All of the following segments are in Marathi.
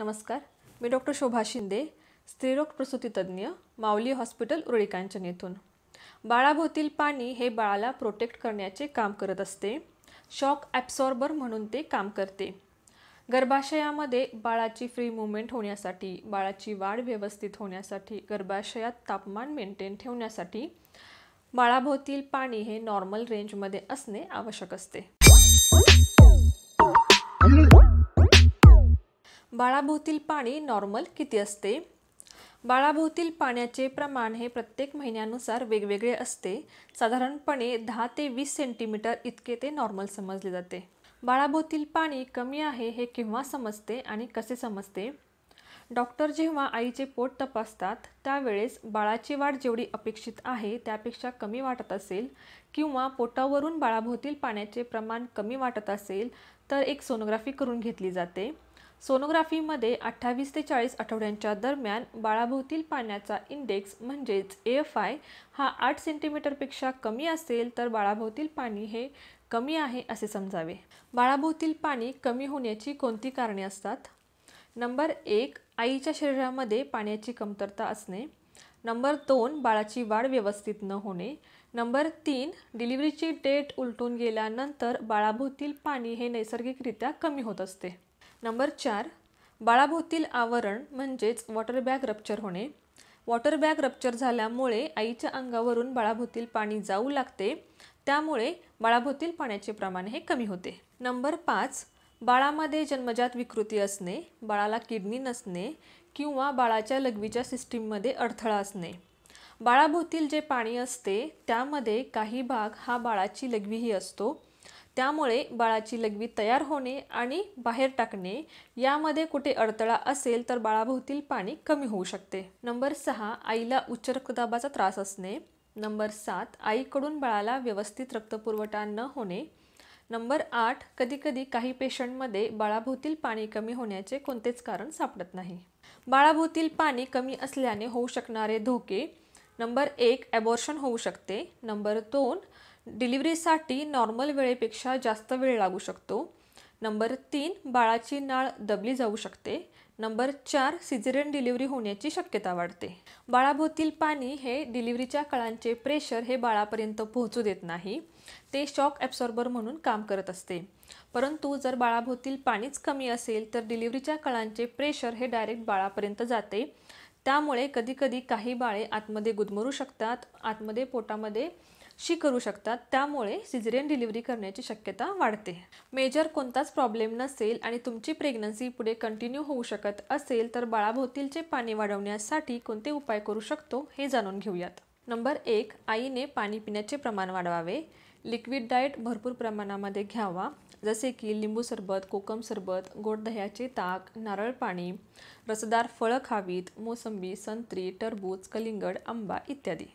नमस्कार मी डॉक्टर शोभा शिंदे स्त्रीरोग प्रसूतीतज्ञ माऊली हॉस्पिटल उरळीकांचन येथून बाळाभोवतील पाणी हे बाळाला प्रोटेक्ट करण्याचे काम करत असते शॉक ॲब्सॉर्बर म्हणून ते काम करते गर्भाशयामध्ये बाळाची फ्री मुवमेंट होण्यासाठी बाळाची वाढ व्यवस्थित होण्यासाठी गर्भाशयात तापमान मेंटेन ठेवण्यासाठी बाळाभोवतील पाणी हे नॉर्मल रेंजमध्ये असणे आवश्यक असते बाळाभोवतील पाणी नॉर्मल किती असते बाळाभोवतील पाण्याचे प्रमाण हे प्रत्येक महिन्यानुसार वेगवेगळे असते साधारणपणे दहा ते वीस सेंटीमीटर इतके ते नॉर्मल समजले जाते बाळाभोवतील पाणी कमी आहे हे केव्हा समजते आणि कसे समजते डॉक्टर जेव्हा आईचे पोट तपासतात त्यावेळेस बाळाची वाढ जेवढी अपेक्षित आहे त्यापेक्षा कमी वाटत असेल किंवा पोटावरून बाळाभोवतील पाण्याचे प्रमाण कमी वाटत असेल तर एक सोनोग्राफी करून घेतली जाते सोनोग्राफीमध्ये अठ्ठावीस ते चाळीस आठवड्यांच्या दरम्यान बाळाभोवतील पाण्याचा इंडेक्स म्हणजेच एफ आय हा आठ सेंटीमीटरपेक्षा कमी असेल तर बाळाभोवतील पाणी हे कमी आहे असे समजावे बाळाभोवतील पाणी कमी होण्याची कोणती कारणे असतात नंबर एक आईच्या शरीरामध्ये पाण्याची कमतरता असणे नंबर दोन बाळाची वाढ व्यवस्थित न होणे नंबर तीन डिलिव्हरीची डेट उलटून गेल्यानंतर बाळाभोवतील पाणी हे नैसर्गिकरित्या कमी होत असते नंबर चार बाळाभोवतील आवरण म्हणजेच वॉटर बॅग रप्चर होणे वॉटर बॅग रप्चर झाल्यामुळे आईच्या अंगावरून बाळाभोवतील पाणी जाऊ लागते त्यामुळे बाळाभोवतील पाण्याचे प्रमाण हे कमी होते नंबर पाच बाळामध्ये जन्मजात विकृती असणे बाळाला किडनी नसणे किंवा बाळाच्या लघवीच्या सिस्टीममध्ये अडथळा असणे बाळाभोवतील जे पाणी असते त्यामध्ये काही भाग हा बाळाची लघवीही असतो त्यामुळे बाळाची लघवी तयार होणे आणि बाहेर टाकणे यामध्ये कुठे अडथळा असेल तर बाळाभोवतील पाणी कमी होऊ शकते नंबर सहा आईला उच्च रक्तदाबाचा त्रास असणे नंबर सात आईकडून बाळाला व्यवस्थित रक्तपुरवठा न होणे नंबर आठ कधीकधी काही पेशंटमध्ये बाळाभोवतील पाणी कमी होण्याचे कोणतेच कारण सापडत नाही बाळाभोवतील पाणी कमी असल्याने होऊ शकणारे धोके नंबर एक ॲबॉर्शन होऊ शकते नंबर दोन डिलिव्हरीसाठी नॉर्मल वेळेपेक्षा जास्त वेळ लागू शकतो नंबर तीन बाळाची नाळ दबली जाऊ शकते नंबर चार सिजरेन डिलिव्हरी होण्याची शक्यता वाढते बाळाभोवतील पाणी हे डिलिव्हरीच्या कळांचे प्रेशर हे बाळापर्यंत पोहोचू देत नाही ते शॉक ॲब्सॉर्बर म्हणून काम करत असते परंतु जर बाळाभोवतील पाणीच कमी असेल तर डिलिव्हरीच्या कळांचे प्रेशर हे डायरेक्ट बाळापर्यंत जाते त्यामुळे कधीकधी काही बाळे आतमध्ये गुदमरू शकतात आतमध्ये पोटामध्ये शी करू शकतात त्यामुळे सिझेरियन डिलिव्हरी करण्याची शक्यता वाढते मेजर कोणताच प्रॉब्लेम नसेल आणि तुमची प्रेग्नन्सी पुढे कंटिन्यू होऊ शकत असेल तर बाळाभोवतीलचे पाणी वाढवण्यासाठी कोणते उपाय करू शकतो हे जाणून घेऊयात नंबर एक आईने पाणी पिण्याचे प्रमाण वाढवावे लिक्विड डाएट भरपूर प्रमाणामध्ये घ्यावा जसे की लिंबू सरबत कोकम सरबत गोड दह्याचे ताक नारळ पाणी रसदार फळं खावीत मोसंबी संत्री टरबूज कलिंगड आंबा इत्यादी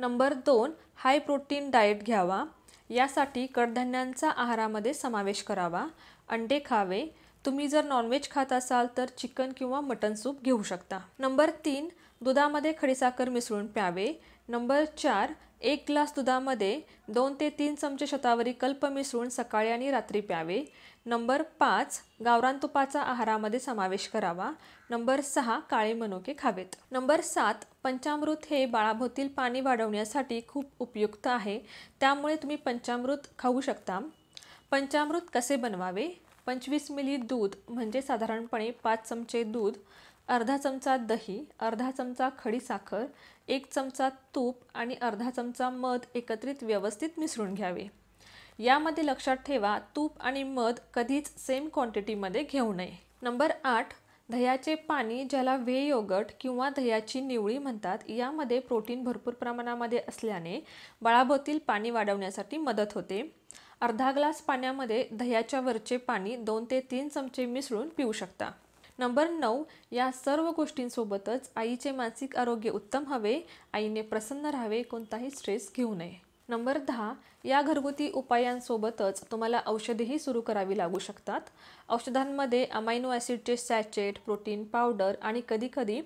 नंबर दोन हाय प्रोटीन डाएट घ्यावा यासाठी कडधान्यांचा आहारामध्ये समावेश करावा अंडे खावे तुम्ही जर नॉनव्हेज खात असाल तर चिकन किंवा मटन सूप घेऊ शकता नंबर तीन दुधामध्ये खडीसाखर मिसळून प्यावे नंबर चार एक ग्लास दुधामध्ये दोन ते तीन चमचे शतावरी कल्प मिसळून सकाळी आणि रात्री प्यावे नंबर पाच गावरान तुपाचा आहारामध्ये समावेश करावा नंबर सहा काळे मनोके खावेत नंबर सात पंचामृत हे बाळाभोतील पाणी वाढवण्यासाठी खूप उपयुक्त आहे त्यामुळे तुम्ही पंचामृत खाऊ शकता पंचामृत कसे बनवावे पंचवीस मिली दूध म्हणजे साधारणपणे पाच चमचे दूध अर्धा चमचा दही अर्धा चमचा खडीसाखर एक चमचा तूप आणि अर्धा चमचा मध एकत्रित व्यवस्थित मिसळून घ्यावे यामध्ये लक्षात ठेवा तूप आणि मध कधीच सेम क्वांटिटीमध्ये घेऊ नये नंबर आठ दह्याचे पाणी ज्याला वे योगट किंवा दह्याची निवळी म्हणतात यामध्ये प्रोटीन भरपूर प्रमाणामध्ये असल्याने बाळाभोवतील पाणी वाढवण्यासाठी मदत होते अर्धा ग्लास पाण्यामध्ये दह्याच्या वरचे पाणी दोन ते तीन चमचे मिसळून पिऊ शकता नंबर नऊ या सर्व गोष्टींसोबतच आईचे मानसिक आरोग्य उत्तम हवे आईने प्रसन्न राहावे कोणताही स्ट्रेस घेऊ नये नंबर दहा या घरगुती उपायांसोबतच तुम्हाला औषधेही सुरू करावी लागू शकतात औषधांमध्ये अमायनो ॲसिडचे सॅचेट प्रोटीन पावडर आणि कधीकधी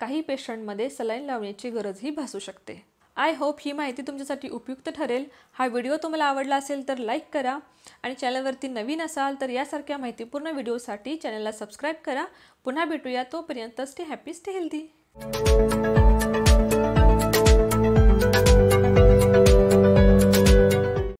काही पेशंटमध्ये सलाईन लावण्याची गरजही भासू शकते आय होप ही माहिती तुमच्यासाठी उपयुक्त ठरेल हा व्हिडिओ तुम्हाला आवडला असेल तर लाईक करा आणि चॅनलवरती नवीन असाल तर यासारख्या माहितीपूर्ण व्हिडिओसाठी चॅनलला सबस्क्राईब करा पुन्हा भेटूया तोपर्यंत स्टे हॅपी स्टे हेल्दी